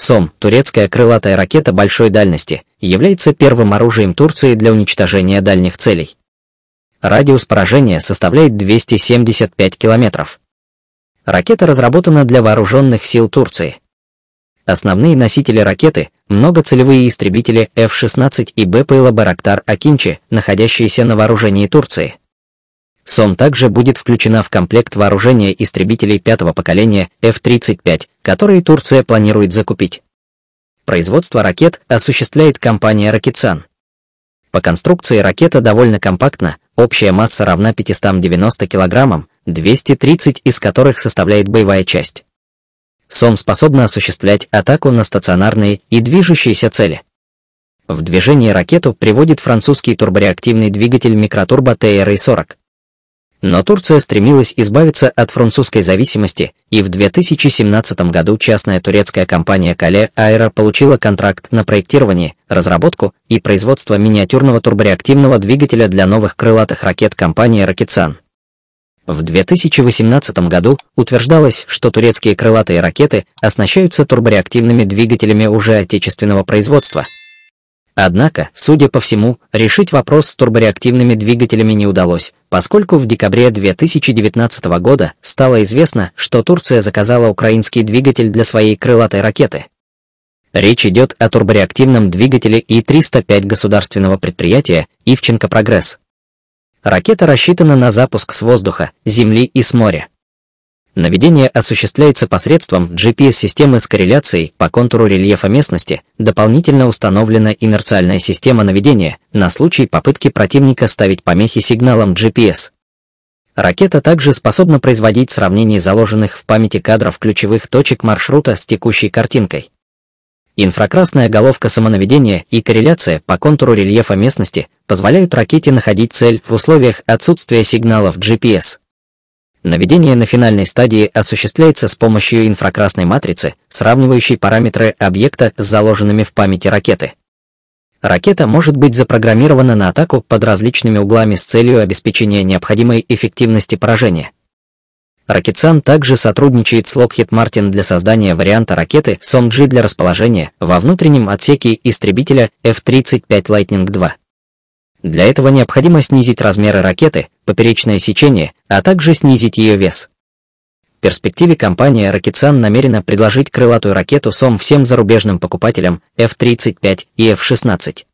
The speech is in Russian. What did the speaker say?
Сом, турецкая крылатая ракета большой дальности, является первым оружием Турции для уничтожения дальних целей. Радиус поражения составляет 275 километров. Ракета разработана для вооруженных сил Турции. Основные носители ракеты – многоцелевые истребители F-16 и БПЛА «Барактар Акинчи», находящиеся на вооружении Турции. «Сон» также будет включена в комплект вооружения истребителей пятого поколения F-35, которые Турция планирует закупить. Производство ракет осуществляет компания «Ракетсан». По конструкции ракета довольно компактна, общая масса равна 590 килограммам, 230 из которых составляет боевая часть. СОМ способна осуществлять атаку на стационарные и движущиеся цели. В движение ракету приводит французский турбореактивный двигатель микротурбо TRA-40. Но Турция стремилась избавиться от французской зависимости, и в 2017 году частная турецкая компания «Кале Аэро» получила контракт на проектирование, разработку и производство миниатюрного турбореактивного двигателя для новых крылатых ракет компании «Ракетсан». В 2018 году утверждалось, что турецкие крылатые ракеты оснащаются турбореактивными двигателями уже отечественного производства – Однако, судя по всему, решить вопрос с турбореактивными двигателями не удалось, поскольку в декабре 2019 года стало известно, что Турция заказала украинский двигатель для своей крылатой ракеты. Речь идет о турбореактивном двигателе И-305 государственного предприятия «Ивченко Прогресс». Ракета рассчитана на запуск с воздуха, земли и с моря. Наведение осуществляется посредством GPS-системы с корреляцией по контуру рельефа местности, дополнительно установлена инерциальная система наведения на случай попытки противника ставить помехи сигналам GPS. Ракета также способна производить сравнение заложенных в памяти кадров ключевых точек маршрута с текущей картинкой. Инфракрасная головка самонаведения и корреляция по контуру рельефа местности позволяют ракете находить цель в условиях отсутствия сигналов GPS. Наведение на финальной стадии осуществляется с помощью инфракрасной матрицы, сравнивающей параметры объекта с заложенными в памяти ракеты. Ракета может быть запрограммирована на атаку под различными углами с целью обеспечения необходимой эффективности поражения. Ракетсан также сотрудничает с Lockheed Martin для создания варианта ракеты SOMG для расположения во внутреннем отсеке истребителя F-35 Lightning II. Для этого необходимо снизить размеры ракеты, поперечное сечение, а также снизить ее вес. В перспективе компания Rocketsan намерена предложить крылатую ракету СОМ всем зарубежным покупателям F-35 и F-16.